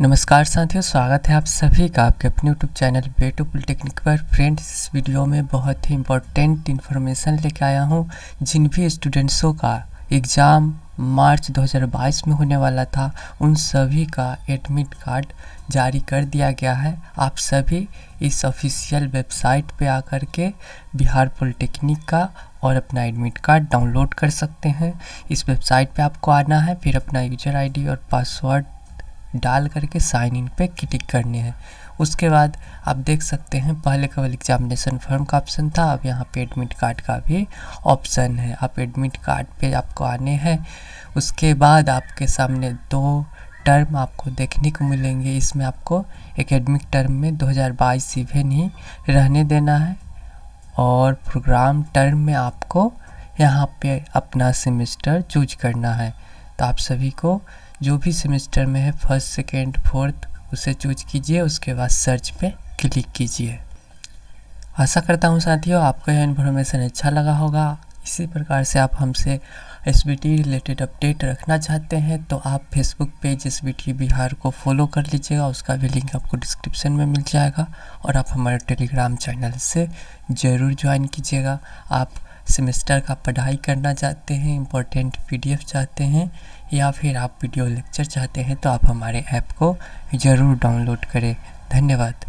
नमस्कार साथियों स्वागत है आप सभी का आपके अपने यूट्यूब चैनल बेटू पॉलिटेक्निक पर फ्रेंड्स इस वीडियो में बहुत ही इंपॉर्टेंट इन्फॉर्मेशन लेके आया हूँ जिन भी स्टूडेंट्सों का एग्ज़ाम मार्च 2022 में होने वाला था उन सभी का एडमिट कार्ड जारी कर दिया गया है आप सभी इस ऑफिशियल वेबसाइट पे आकर के बिहार पॉलिटेक्निक का और अपना एडमिट कार्ड डाउनलोड कर सकते हैं इस वेबसाइट पे आपको आना है फिर अपना यूजर आईडी और पासवर्ड डाल करके साइन इन पे क्लिक करनी है उसके बाद आप देख सकते हैं पहले केवल एग्जामिनेशन फॉर्म का ऑप्शन था अब यहाँ पे एडमिट कार्ड का भी ऑप्शन है आप एडमिट कार्ड पे आपको आने हैं उसके बाद आपके सामने दो टर्म आपको देखने को मिलेंगे इसमें आपको एकेडमिक टर्म में 2022 सीवेन ही रहने देना है और प्रोग्राम टर्म में आपको यहाँ पे अपना सेमेस्टर चूज करना है तो आप सभी को जो भी सेमेस्टर में है फर्स्ट सेकेंड फोर्थ उसे चूज कीजिए उसके बाद सर्च पे क्लिक कीजिए आशा करता हूँ साथियों आपको यह इन्फॉर्मेशन अच्छा लगा होगा इसी प्रकार से आप हमसे एस रिलेटेड अपडेट रखना चाहते हैं तो आप फेसबुक पेज एस बिहार को फॉलो कर लीजिएगा उसका भी लिंक आपको डिस्क्रिप्शन में मिल जाएगा और आप हमारे टेलीग्राम चैनल से ज़रूर ज्वाइन कीजिएगा आप सेमेस्टर का पढ़ाई करना चाहते हैं इम्पोर्टेंट पी चाहते हैं या फिर आप वीडियो लेक्चर चाहते हैं तो आप हमारे ऐप को ज़रूर डाउनलोड करें धन्यवाद